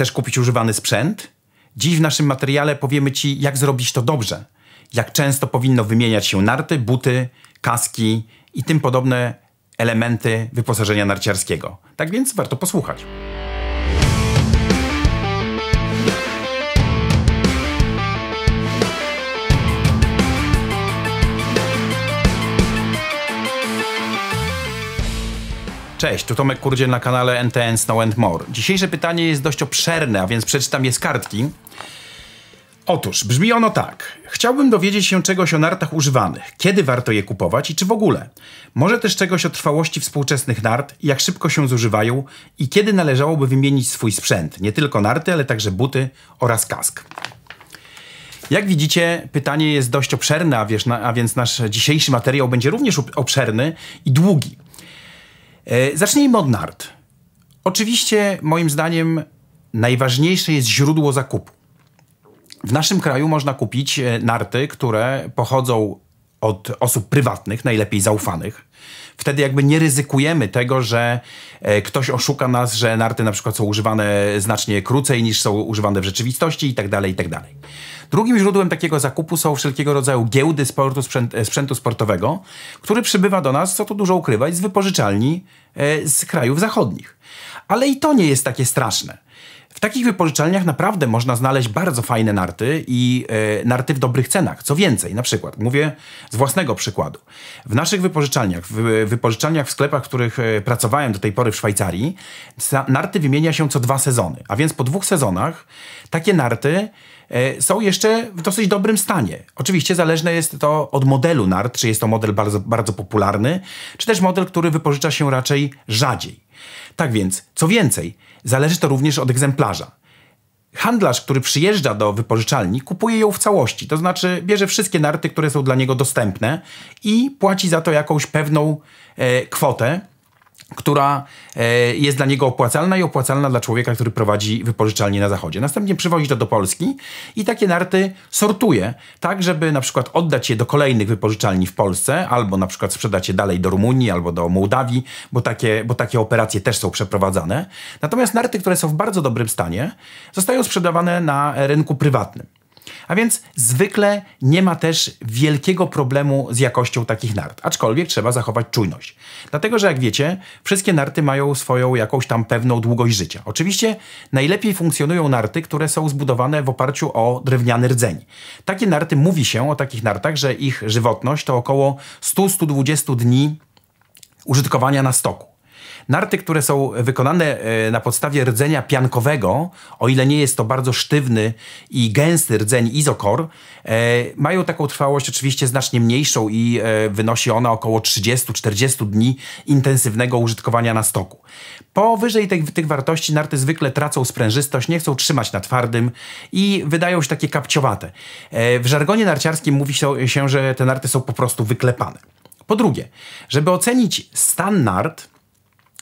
Chcesz kupić używany sprzęt? Dziś w naszym materiale powiemy Ci, jak zrobić to dobrze. Jak często powinno wymieniać się narty, buty, kaski i tym podobne elementy wyposażenia narciarskiego. Tak więc warto posłuchać. Cześć, tu Tomek Kurdziel na kanale NTN Snow and More. Dzisiejsze pytanie jest dość obszerne, a więc przeczytam je z kartki. Otóż, brzmi ono tak. Chciałbym dowiedzieć się czegoś o nartach używanych. Kiedy warto je kupować i czy w ogóle? Może też czegoś o trwałości współczesnych nart, jak szybko się zużywają i kiedy należałoby wymienić swój sprzęt. Nie tylko narty, ale także buty oraz kask. Jak widzicie, pytanie jest dość obszerne, a, wiesz, a więc nasz dzisiejszy materiał będzie również obszerny i długi. E, zacznijmy od nart. Oczywiście, moim zdaniem, najważniejsze jest źródło zakupu. W naszym kraju można kupić e, narty, które pochodzą od osób prywatnych, najlepiej zaufanych, wtedy jakby nie ryzykujemy tego, że e, ktoś oszuka nas, że narty na przykład są używane znacznie krócej niż są używane w rzeczywistości i tak dalej, i tak dalej. Drugim źródłem takiego zakupu są wszelkiego rodzaju giełdy sportu, sprzęt, e, sprzętu sportowego, który przybywa do nas, co tu dużo ukrywać, z wypożyczalni e, z krajów zachodnich. Ale i to nie jest takie straszne w takich wypożyczalniach naprawdę można znaleźć bardzo fajne narty i e, narty w dobrych cenach. Co więcej, na przykład, mówię z własnego przykładu. W naszych wypożyczalniach, w wypożyczalniach w sklepach, w których e, pracowałem do tej pory w Szwajcarii, narty wymienia się co dwa sezony. A więc po dwóch sezonach takie narty E, są jeszcze w dosyć dobrym stanie. Oczywiście zależne jest to od modelu nart, czy jest to model bardzo, bardzo popularny, czy też model, który wypożycza się raczej rzadziej. Tak więc, co więcej, zależy to również od egzemplarza. Handlarz, który przyjeżdża do wypożyczalni, kupuje ją w całości, to znaczy bierze wszystkie narty, które są dla niego dostępne i płaci za to jakąś pewną e, kwotę, która e, jest dla niego opłacalna i opłacalna dla człowieka, który prowadzi wypożyczalnię na zachodzie. Następnie przywozi to do Polski i takie narty sortuje, tak żeby na przykład oddać je do kolejnych wypożyczalni w Polsce, albo na przykład sprzedać je dalej do Rumunii, albo do Mołdawii, bo takie, bo takie operacje też są przeprowadzane. Natomiast narty, które są w bardzo dobrym stanie, zostają sprzedawane na rynku prywatnym. A więc zwykle nie ma też wielkiego problemu z jakością takich nart, aczkolwiek trzeba zachować czujność. Dlatego, że jak wiecie, wszystkie narty mają swoją jakąś tam pewną długość życia. Oczywiście najlepiej funkcjonują narty, które są zbudowane w oparciu o drewniany rdzeń. Takie narty mówi się o takich nartach, że ich żywotność to około 100-120 dni użytkowania na stoku. Narty, które są wykonane e, na podstawie rdzenia piankowego, o ile nie jest to bardzo sztywny i gęsty rdzeń izokor, e, mają taką trwałość oczywiście znacznie mniejszą i e, wynosi ona około 30-40 dni intensywnego użytkowania na stoku. Powyżej tych, tych wartości narty zwykle tracą sprężystość, nie chcą trzymać na twardym i wydają się takie kapciowate. W żargonie narciarskim mówi się, że te narty są po prostu wyklepane. Po drugie, żeby ocenić stan nart,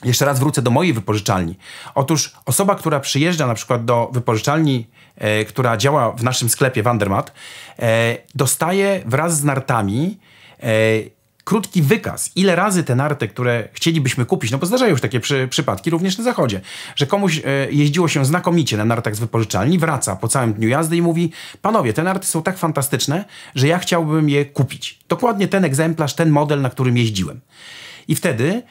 jeszcze raz wrócę do mojej wypożyczalni. Otóż osoba, która przyjeżdża na przykład do wypożyczalni, e, która działa w naszym sklepie Wandermat, e, dostaje wraz z nartami e, krótki wykaz, ile razy te narty, które chcielibyśmy kupić, no bo zdarzają już takie przy, przypadki również na zachodzie, że komuś e, jeździło się znakomicie na nartach z wypożyczalni, wraca po całym dniu jazdy i mówi, panowie, te narty są tak fantastyczne, że ja chciałbym je kupić. Dokładnie ten egzemplarz, ten model, na którym jeździłem. I wtedy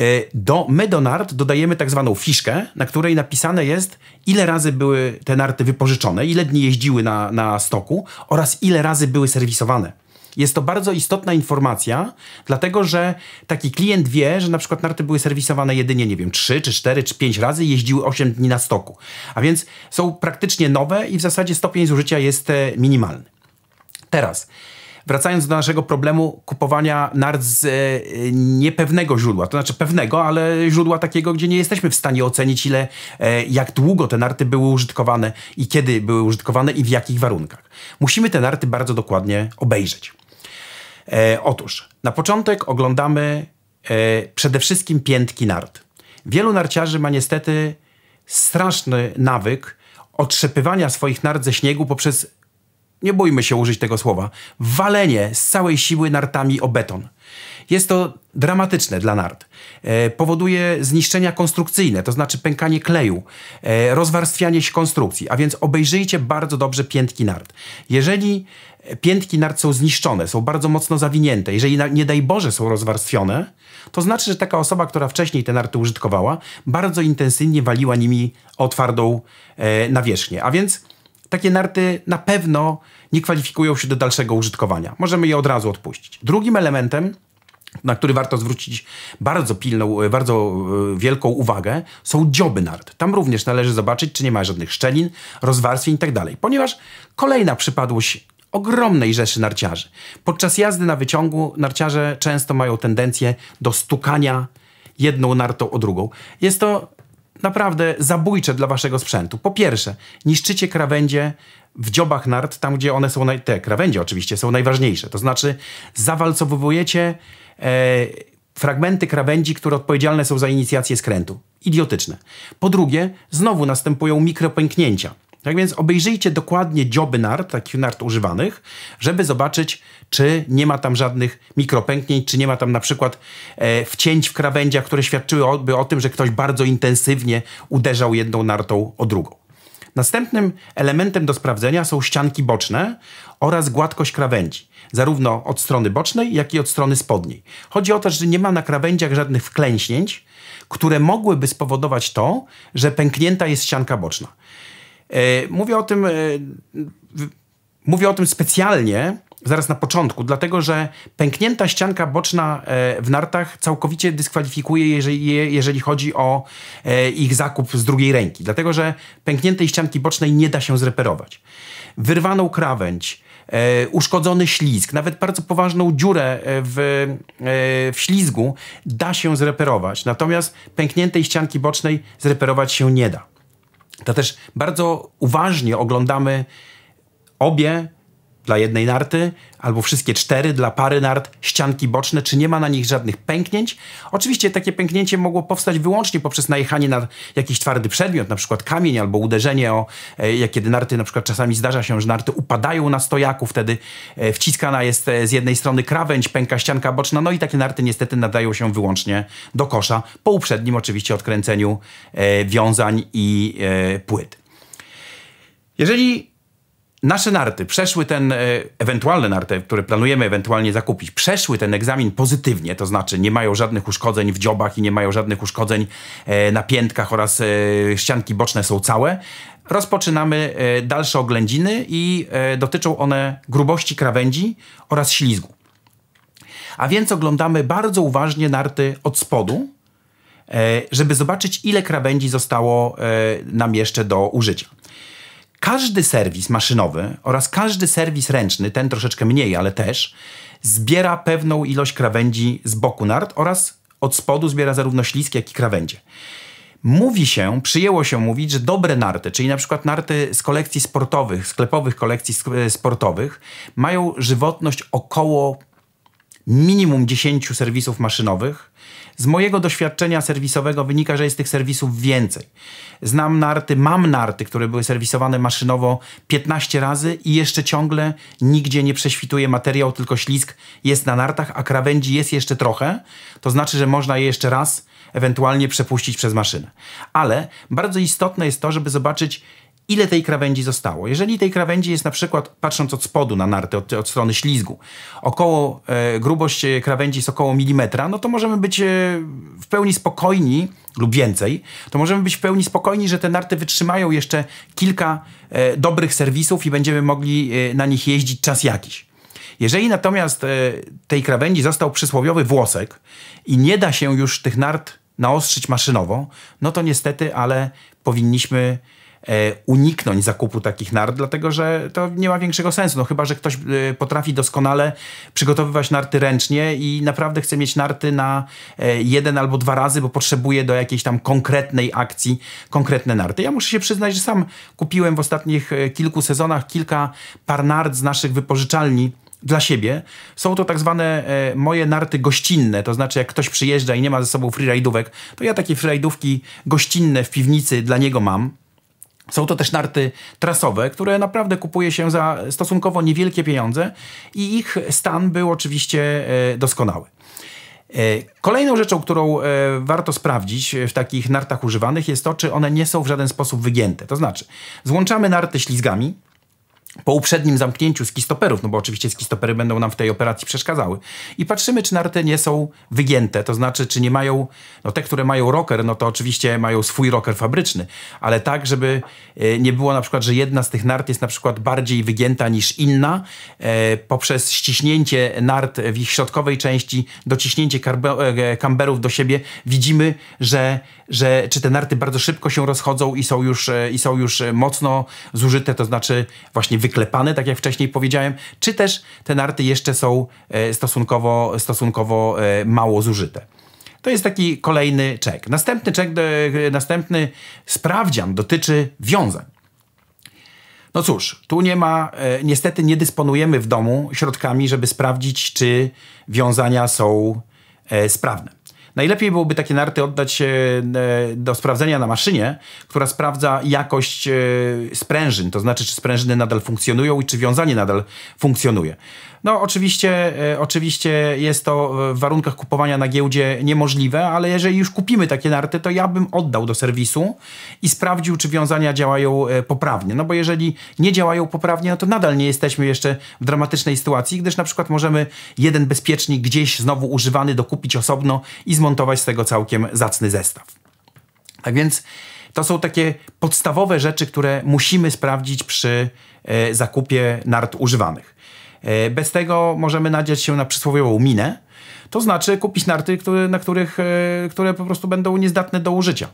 E, do, my do nart dodajemy tak zwaną fiszkę, na której napisane jest, ile razy były te narty wypożyczone, ile dni jeździły na, na stoku oraz ile razy były serwisowane. Jest to bardzo istotna informacja, dlatego że taki klient wie, że na przykład narty były serwisowane jedynie, nie wiem, 3 czy 4 czy 5 razy i jeździły 8 dni na stoku. A więc są praktycznie nowe i w zasadzie stopień zużycia jest e, minimalny. Teraz, wracając do naszego problemu kupowania nart z e, e, niepewnego źródła, to znaczy pewnego, ale źródła takiego, gdzie nie jesteśmy w stanie ocenić, ile, e, jak długo te narty były użytkowane i kiedy były użytkowane i w jakich warunkach. Musimy te narty bardzo dokładnie obejrzeć. E, otóż, na początek oglądamy e, przede wszystkim piętki nart. Wielu narciarzy ma niestety straszny nawyk otrzepywania swoich nart ze śniegu poprzez nie bójmy się użyć tego słowa, walenie z całej siły nartami o beton. Jest to dramatyczne dla nart. E, powoduje zniszczenia konstrukcyjne, to znaczy pękanie kleju, e, rozwarstwianie się konstrukcji, a więc obejrzyjcie bardzo dobrze piętki nart. Jeżeli e, piętki nart są zniszczone, są bardzo mocno zawinięte, jeżeli na, nie daj Boże są rozwarstwione, to znaczy, że taka osoba, która wcześniej te narty użytkowała, bardzo intensywnie waliła nimi o twardą e, nawierzchnię. A więc takie narty na pewno nie kwalifikują się do dalszego użytkowania. Możemy je od razu odpuścić. Drugim elementem na który warto zwrócić bardzo pilną, e, bardzo e, wielką uwagę, są dzioby nart. Tam również należy zobaczyć, czy nie ma żadnych szczelin, rozwarstwień itd. Tak ponieważ kolejna przypadłość ogromnej rzeszy narciarzy. Podczas jazdy na wyciągu narciarze często mają tendencję do stukania jedną nartą o drugą. Jest to naprawdę zabójcze dla waszego sprzętu. Po pierwsze, niszczycie krawędzie w dziobach nart, tam gdzie one są, naj... te krawędzie oczywiście są najważniejsze. To znaczy zawalcowujecie e, fragmenty krawędzi, które odpowiedzialne są za inicjację skrętu. Idiotyczne. Po drugie, znowu następują mikropęknięcia. Tak więc obejrzyjcie dokładnie dzioby nart, takich nart używanych, żeby zobaczyć, czy nie ma tam żadnych mikropęknięć, czy nie ma tam na przykład e, wcięć w krawędziach, które świadczyłyby o tym, że ktoś bardzo intensywnie uderzał jedną nartą o drugą. Następnym elementem do sprawdzenia są ścianki boczne oraz gładkość krawędzi, zarówno od strony bocznej, jak i od strony spodniej. Chodzi o to, że nie ma na krawędziach żadnych wklęśnięć, które mogłyby spowodować to, że pęknięta jest ścianka boczna. E, mówię o tym, e, mówię o tym specjalnie, zaraz na początku, dlatego że pęknięta ścianka boczna e, w nartach całkowicie dyskwalifikuje, jeżeli, jeżeli chodzi o ich zakup z drugiej ręki. Dlatego że pękniętej ścianki bocznej nie da się zreperować. Wyrwaną krawędź, uszkodzony ślizg, nawet bardzo poważną dziurę w, w ślizgu da się zreperować. Natomiast pękniętej ścianki bocznej zreperować się nie da to też bardzo uważnie oglądamy obie dla jednej narty, albo wszystkie cztery dla pary nart, ścianki boczne, czy nie ma na nich żadnych pęknięć. Oczywiście takie pęknięcie mogło powstać wyłącznie poprzez najechanie na jakiś twardy przedmiot, na przykład kamień albo uderzenie o, e, jak kiedy narty, na przykład czasami zdarza się, że narty upadają na stojaku, wtedy e, wciskana jest e, z jednej strony krawędź, pęka ścianka boczna, no i takie narty niestety nadają się wyłącznie do kosza, po uprzednim oczywiście odkręceniu wiązań i płyt. Jeżeli nasze narty przeszły ten, e, ewentualne narty, które planujemy ewentualnie zakupić, przeszły ten egzamin pozytywnie, to znaczy nie mają żadnych uszkodzeń w dziobach i nie mają żadnych uszkodzeń e, na piętkach oraz e, ścianki boczne są całe, rozpoczynamy dalsze oględziny i dotyczą one grubości krawędzi oraz ślizgu. A więc oglądamy bardzo uważnie narty od spodu, żeby zobaczyć ile krawędzi zostało nam jeszcze do użycia. Każdy serwis maszynowy oraz każdy serwis ręczny, ten troszeczkę mniej, ale też, zbiera pewną ilość krawędzi z boku nart oraz od spodu zbiera zarówno ślisk, jak i krawędzie. Mówi się, przyjęło się mówić, że dobre narty, czyli na przykład narty z kolekcji sportowych, sklepowych kolekcji e, sportowych, mają żywotność około minimum 10 serwisów maszynowych, z mojego doświadczenia serwisowego wynika, że jest tych serwisów więcej. Znam narty, mam narty, które były serwisowane maszynowo 15 razy i jeszcze ciągle nigdzie nie prześwituje materiał, tylko ślisk jest na nartach, a krawędzi jest jeszcze trochę. To znaczy, że można je jeszcze raz ewentualnie przepuścić przez maszynę. Ale bardzo istotne jest to, żeby zobaczyć, ile tej krawędzi zostało. Jeżeli tej krawędzi jest na przykład, patrząc od spodu na nartę, od, od strony ślizgu, około, e, grubość e, krawędzi jest około milimetra, no to możemy być e, w pełni spokojni, lub więcej, to możemy być w pełni spokojni, że te narty wytrzymają jeszcze kilka e, dobrych serwisów i będziemy mogli e, na nich jeździć czas jakiś. Jeżeli natomiast e, tej krawędzi został przysłowiowy włosek i nie da się już tych nart naostrzyć maszynowo, no to niestety, ale powinniśmy E, uniknąć zakupu takich nart, dlatego że to nie ma większego sensu. No chyba, że ktoś e, potrafi doskonale przygotowywać narty ręcznie i naprawdę chce mieć narty na e, jeden albo dwa razy, bo potrzebuje do jakiejś tam konkretnej akcji konkretne narty. Ja muszę się przyznać, że sam kupiłem w ostatnich kilku sezonach kilka par nart z naszych wypożyczalni dla siebie. Są to tak zwane e, moje narty gościnne, to znaczy jak ktoś przyjeżdża i nie ma ze sobą freeridówek, to ja takie freeridówki gościnne w piwnicy dla niego mam. Są to też narty trasowe, które naprawdę kupuje się za stosunkowo niewielkie pieniądze i ich stan był oczywiście e, doskonały. E, kolejną rzeczą, którą e, warto sprawdzić w takich nartach używanych jest to, czy one nie są w żaden sposób wygięte. To znaczy, złączamy narty ślizgami, po uprzednim zamknięciu skistoperów, no bo oczywiście skistopery będą nam w tej operacji przeszkadzały. I patrzymy, czy narty nie są wygięte, to znaczy, czy nie mają, no te, które mają rocker, no to oczywiście mają swój rocker fabryczny, ale tak, żeby e, nie było na przykład, że jedna z tych nart jest na przykład bardziej wygięta niż inna, e, poprzez ściśnięcie nart w ich środkowej części, dociśnięcie e, kamberów do siebie, widzimy, że, że czy te narty bardzo szybko się rozchodzą i są już, i są już mocno zużyte, to znaczy właśnie wyklepane, tak jak wcześniej powiedziałem, czy też te narty jeszcze są e, stosunkowo, stosunkowo e, mało zużyte. To jest taki kolejny czek. Następny czek, e, następny sprawdzian dotyczy wiązań. No cóż, tu nie ma, niestety nie dysponujemy w domu środkami, żeby sprawdzić, czy wiązania są sprawne. Najlepiej byłoby takie narty oddać e, e, do sprawdzenia na maszynie, która sprawdza jakość e, sprężyn, to znaczy czy sprężyny nadal funkcjonują i czy wiązanie nadal funkcjonuje. No oczywiście, e, oczywiście jest to e, w warunkach kupowania na giełdzie niemożliwe, ale jeżeli już kupimy takie narty, to ja bym oddał do serwisu i sprawdził, czy wiązania działają e, poprawnie. No bo jeżeli nie działają poprawnie, no to nadal nie jesteśmy jeszcze w dramatycznej sytuacji, gdyż na przykład możemy jeden bezpiecznik gdzieś znowu używany dokupić osobno i zmontować z tego całkiem zacny zestaw. Tak więc to są takie podstawowe rzeczy, które musimy sprawdzić przy zakupie nart używanych. E, bez tego możemy nadziać się na przysłowiową minę, to znaczy kupić narty, na których, e, które po prostu będą niezdatne do użycia.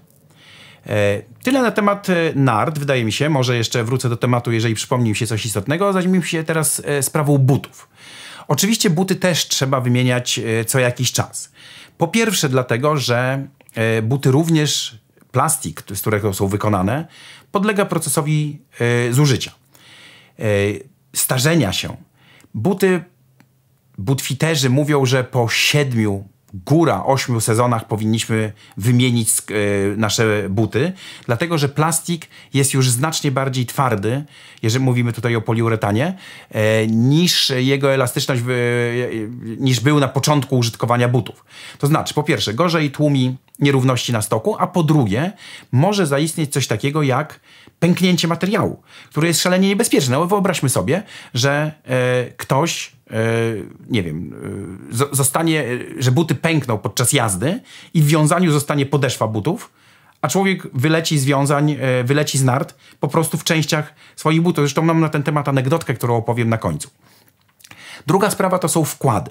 E, tyle na temat nart, wydaje mi się. Może jeszcze wrócę do tematu, jeżeli przypomni mi się coś istotnego. Zajmijmy się teraz sprawą butów. Oczywiście buty też trzeba wymieniać co jakiś czas. Po pierwsze, dlatego, że buty również plastik, z którego są wykonane, podlega procesowi zużycia, starzenia się. Buty, butfiterzy mówią, że po siedmiu, góra ośmiu sezonach powinniśmy wymienić e, nasze buty, dlatego że plastik jest już znacznie bardziej twardy, jeżeli mówimy tutaj o poliuretanie, e, niż jego elastyczność, e, niż był na początku użytkowania butów. To znaczy, po pierwsze, gorzej tłumi nierówności na stoku, a po drugie może zaistnieć coś takiego jak pęknięcie materiału, które jest szalenie niebezpieczne. No, wyobraźmy sobie, że y, ktoś, y, nie wiem, y, zostanie, że buty pękną podczas jazdy i w wiązaniu zostanie podeszwa butów, a człowiek wyleci z wiązań, wyleci z nart po prostu w częściach swoich butów. Zresztą mam na ten temat anegdotkę, którą opowiem na końcu. Druga sprawa to są wkłady.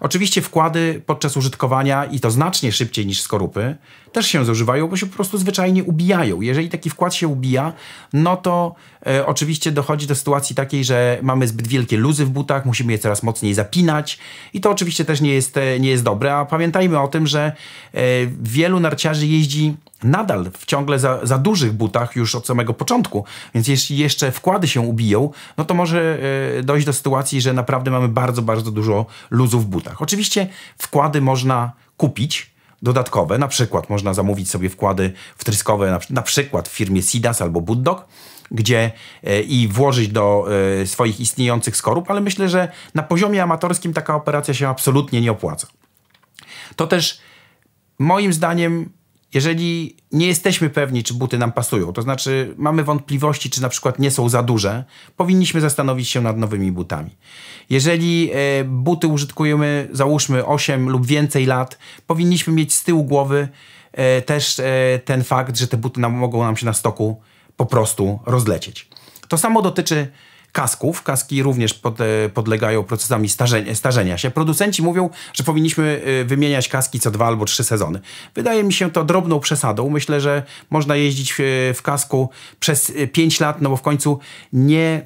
Oczywiście wkłady podczas użytkowania i to znacznie szybciej niż skorupy też się zużywają, bo się po prostu zwyczajnie ubijają. Jeżeli taki wkład się ubija, no to e, oczywiście dochodzi do sytuacji takiej, że mamy zbyt wielkie luzy w butach, musimy je coraz mocniej zapinać i to oczywiście też nie jest, e, nie jest dobre. A pamiętajmy o tym, że e, wielu narciarzy jeździ nadal w ciągle za, za dużych butach już od samego początku. Więc jeśli jeszcze wkłady się ubiją, no to może e, dojść do sytuacji, że naprawdę mamy bardzo, bardzo dużo luzu w butach. Oczywiście wkłady można kupić dodatkowe, na przykład można zamówić sobie wkłady wtryskowe na, na przykład w firmie Sidas albo Buddock, gdzie e, i włożyć do e, swoich istniejących skorup, ale myślę, że na poziomie amatorskim taka operacja się absolutnie nie opłaca. To też moim zdaniem jeżeli nie jesteśmy pewni, czy buty nam pasują, to znaczy mamy wątpliwości, czy na przykład nie są za duże, powinniśmy zastanowić się nad nowymi butami. Jeżeli e, buty użytkujemy, załóżmy 8 lub więcej lat, powinniśmy mieć z tyłu głowy e, też e, ten fakt, że te buty nam, mogą nam się na stoku po prostu rozlecieć. To samo dotyczy kasków. Kaski również pod, e, podlegają procesami starzenia, starzenia się. Producenci mówią, że powinniśmy e, wymieniać kaski co dwa albo trzy sezony. Wydaje mi się to drobną przesadą. Myślę, że można jeździć w e, kasku przez pięć lat, no bo w końcu nie...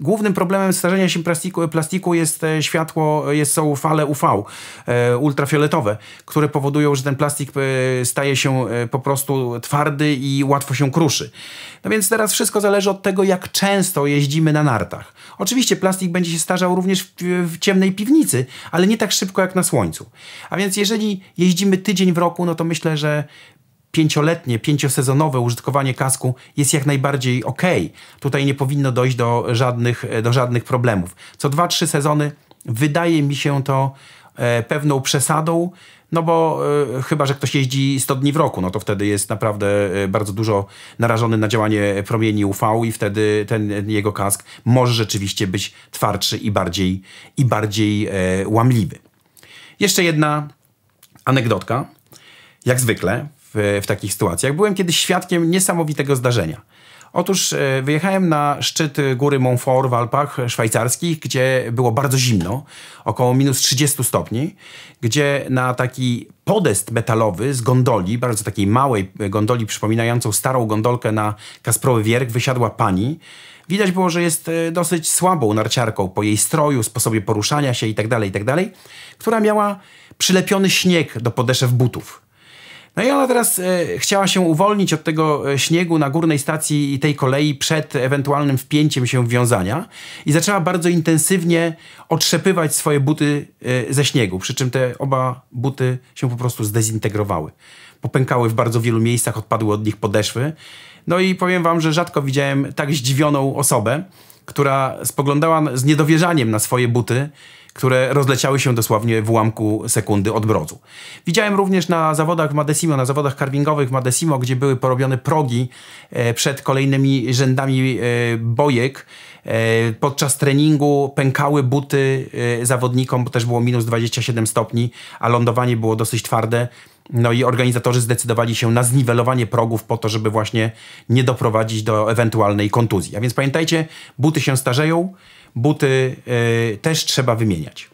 Głównym problemem starzenia się plastiku, plastiku jest światło, jest, są fale UV, ultrafioletowe, które powodują, że ten plastik staje się po prostu twardy i łatwo się kruszy. No więc teraz wszystko zależy od tego, jak często jeździmy na nartach. Oczywiście plastik będzie się starzał również w, w, ciemnej piwnicy, ale nie tak szybko jak na słońcu. A więc jeżeli jeździmy tydzień w roku, no to myślę, że pięcioletnie, pięciosezonowe użytkowanie kasku jest jak najbardziej ok. Tutaj nie powinno dojść do żadnych, do żadnych problemów. Co 2-3 sezony wydaje mi się to e, pewną przesadą, no bo y, chyba, że ktoś jeździ 100 dni w roku, no to wtedy jest naprawdę e, bardzo dużo narażony na działanie promieni UV i wtedy ten jego kask może rzeczywiście być twardszy i bardziej, i bardziej y, łamliwy. Jeszcze jedna anegdotka. Jak zwykle w, w takich sytuacjach byłem kiedyś świadkiem niesamowitego zdarzenia. Otóż e, wyjechałem na szczyt góry Montfort w Alpach szwajcarskich, gdzie było bardzo zimno, około minus 30 stopni, gdzie na taki podest metalowy z gondoli, bardzo takiej małej gondoli przypominającą starą gondolkę na Kasprowy Wierch, wysiadła pani. Widać było, że jest e, dosyć słabą narciarką po jej stroju, sposobie poruszania się itd., tak itd., tak która miała przylepiony śnieg do podeszew butów. No i ona teraz e, chciała się uwolnić od tego e, śniegu na górnej stacji tej kolei przed ewentualnym wpięciem się wiązania i zaczęła bardzo intensywnie otrzepywać swoje buty e, ze śniegu, przy czym te oba buty się po prostu zdezintegrowały. Popękały w bardzo wielu miejscach, odpadły od nich podeszwy. No i powiem wam, że rzadko widziałem tak zdziwioną osobę, która spoglądała z niedowierzaniem na swoje buty, które rozleciały się dosłownie w ułamku sekundy od brodu. Widziałem również na zawodach w Madesimo, na zawodach karwingowych w Madesimo, gdzie były porobione progi e, przed kolejnymi rzędami e, bojek, e, podczas treningu pękały buty zawodnikom, bo też było minus 27 stopni, a lądowanie było dosyć twarde. No i organizatorzy zdecydowali się na zniwelowanie progów po to, żeby właśnie nie doprowadzić do ewentualnej kontuzji. A więc pamiętajcie, buty się starzeją, buty e, też trzeba wymieniać.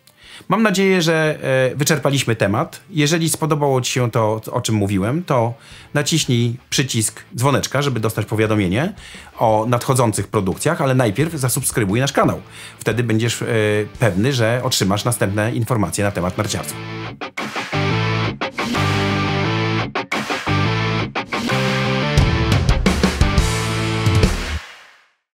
Mam nadzieję, że e, wyczerpaliśmy temat. Jeżeli spodobało Ci się to, o czym mówiłem, to naciśnij przycisk dzwoneczka, żeby dostać powiadomienie o nadchodzących produkcjach, ale najpierw zasubskrybuj nasz kanał. Wtedy będziesz e, pewny, że otrzymasz następne informacje na temat narciarstwa.